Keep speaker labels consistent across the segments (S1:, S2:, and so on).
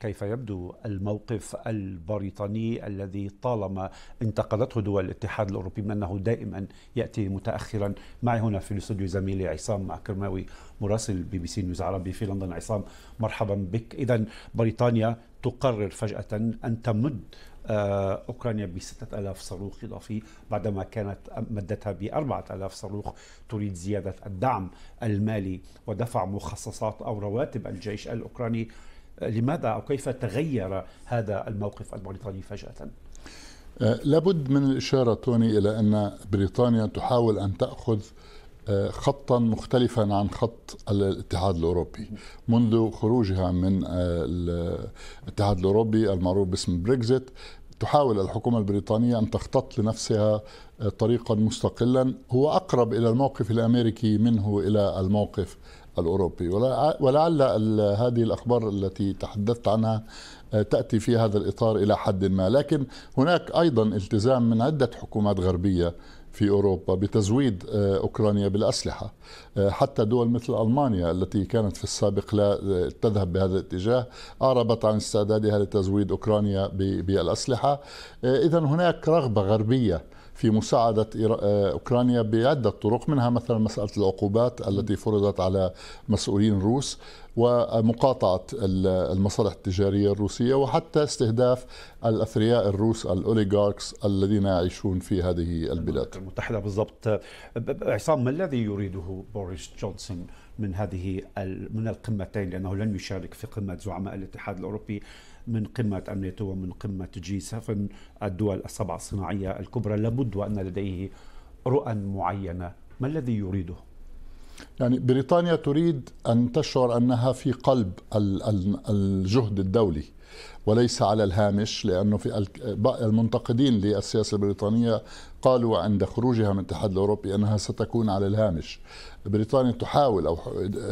S1: كيف يبدو الموقف البريطاني الذي طالما انتقدته دول الاتحاد الاوروبي من انه دائما ياتي متاخرا معي هنا في الاستوديو زميلي عصام اكرماوي مراسل بي بي سي نيوز عربي في لندن عصام مرحبا بك اذا بريطانيا تقرر فجاه ان تمد آه، أوكرانيا ب 6000 صاروخ إضافي بعدما كانت مدتها ب 4000 صاروخ تريد زيادة الدعم المالي ودفع مخصصات أو رواتب الجيش الأوكراني لماذا أو كيف تغير هذا الموقف البريطاني فجأة؟
S2: أه، لابد من الإشارة توني إلى أن بريطانيا تحاول أن تأخذ أه، خطا مختلفا عن خط الاتحاد الاوروبي منذ خروجها من أه، الاتحاد الاوروبي المعروف باسم بريكزيت تحاول الحكومه البريطانيه ان تختط لنفسها طريقا مستقلا هو اقرب الى الموقف الامريكي منه الى الموقف الأوروبي ولعل هذه الأخبار التي تحدثت عنها آه، تأتي في هذا الإطار إلى حد ما لكن هناك أيضا التزام من عدة حكومات غربية في اوروبا بتزويد آه، اوكرانيا بالاسلحه آه، حتى دول مثل المانيا التي كانت في السابق لا تذهب بهذا الاتجاه اعربت عن استعدادها لتزويد اوكرانيا بالاسلحه اذا هناك رغبه غربيه في مساعدة آه، أوكرانيا بعدة طرق منها مثلا مسألة العقوبات التي فرضت على مسؤولين روس ومقاطعة المصالح التجارية الروسية وحتى استهداف الأثرياء الروس الأوليغاركس الذين يعيشون في هذه البلاد المتحدة بالضبط عصام ما الذي
S1: يريده بوريس جونسون من هذه من القمتين لأنه لن يشارك في قمة زعماء الاتحاد الأوروبي من قمة الناتو ومن قمة جي 7 الدول السبع الصناعية الكبرى لابد وأن لديه رؤى معينة ما الذي يريده؟
S2: يعني بريطانيا تريد أن تشعر أنها في قلب الجهد الدولي وليس على الهامش لأنه في المنتقدين للسياسة البريطانية قالوا عند خروجها من الاتحاد الأوروبي أنها ستكون على الهامش بريطانيا تحاول أو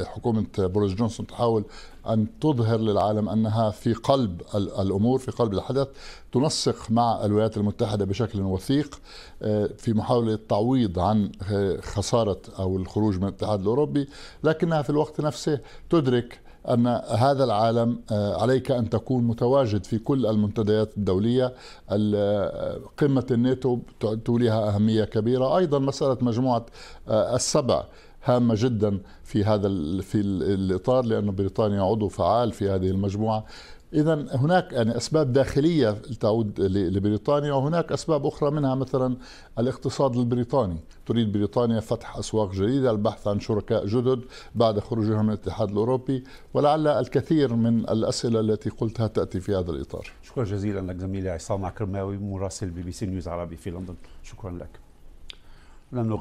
S2: حكومة بوريس جونسون تحاول أن تظهر للعالم أنها في قلب الأمور في قلب الحدث تنسق مع الولايات المتحدة بشكل وثيق آه، في محاولة التعويض عن آه، خسارة أو الخروج من الاتحاد الأوروبي لكنها في الوقت نفسه تدرك أن هذا العالم آه، عليك أن تكون متواجد في كل المنتديات الدولية قمة الناتو توليها أهمية كبيرة أيضا مسألة مجموعة آه، السبع هامه جدا في هذا في الاطار لانه بريطانيا عضو فعال في هذه المجموعه اذا هناك يعني اسباب داخليه تعود لبريطانيا وهناك اسباب اخرى منها مثلا الاقتصاد البريطاني تريد بريطانيا فتح اسواق جديده البحث عن شركاء جدد بعد خروجها من الاتحاد الاوروبي ولعل الكثير من الاسئله التي قلتها تاتي في هذا الاطار شكرا جزيلا لك زميلي عصام عكرماوي مراسل
S1: بي بي سي نيوز عربي في لندن شكرا لك